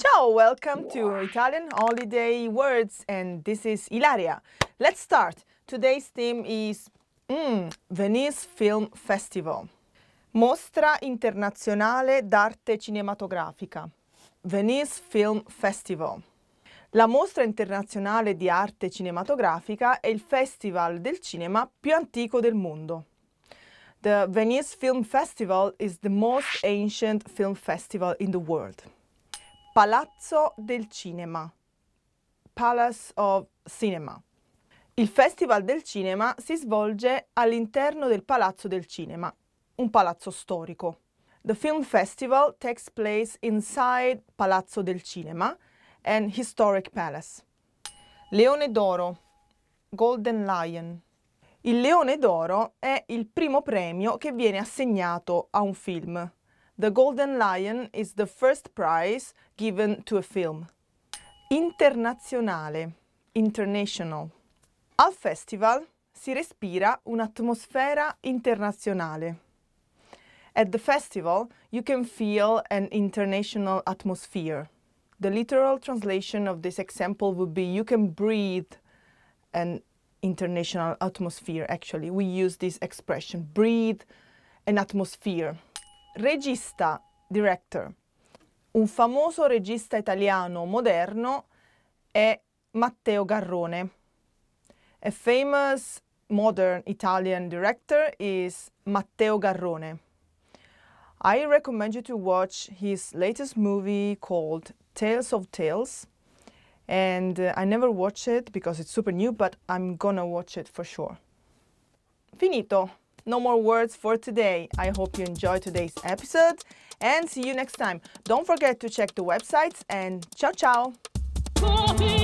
Ciao, welcome to Italian Holiday Words, and this is Ilaria. Let's start. Today's theme is mm, Venice Film Festival, Mostra Internazionale d'Arte Cinematografica, Venice Film Festival. La Mostra Internazionale di Arte Cinematografica è il festival del cinema più antico del mondo. The Venice Film Festival is the most ancient film festival in the world. Palazzo del Cinema, Palace of Cinema. Il Festival del Cinema si svolge all'interno del Palazzo del Cinema, un palazzo storico. The Film Festival takes place inside Palazzo del Cinema, an historic palace. Leone d'oro, Golden Lion. Il Leone d'oro è il primo premio che viene assegnato a un film. The Golden Lion is the first prize given to a film. Internazionale, international. Al festival si respira un'atmosfera internazionale. At the festival, you can feel an international atmosphere. The literal translation of this example would be you can breathe an international atmosphere, actually. We use this expression, breathe an atmosphere. Regista, director. Un famoso regista italiano moderno è Matteo Garrone. A famous modern Italian director is Matteo Garrone. I recommend you to watch his latest movie called Tales of Tales. And uh, I never watched it because it's super new, but I'm gonna watch it for sure. Finito. no more words for today. I hope you enjoyed today's episode and see you next time. Don't forget to check the websites and ciao ciao!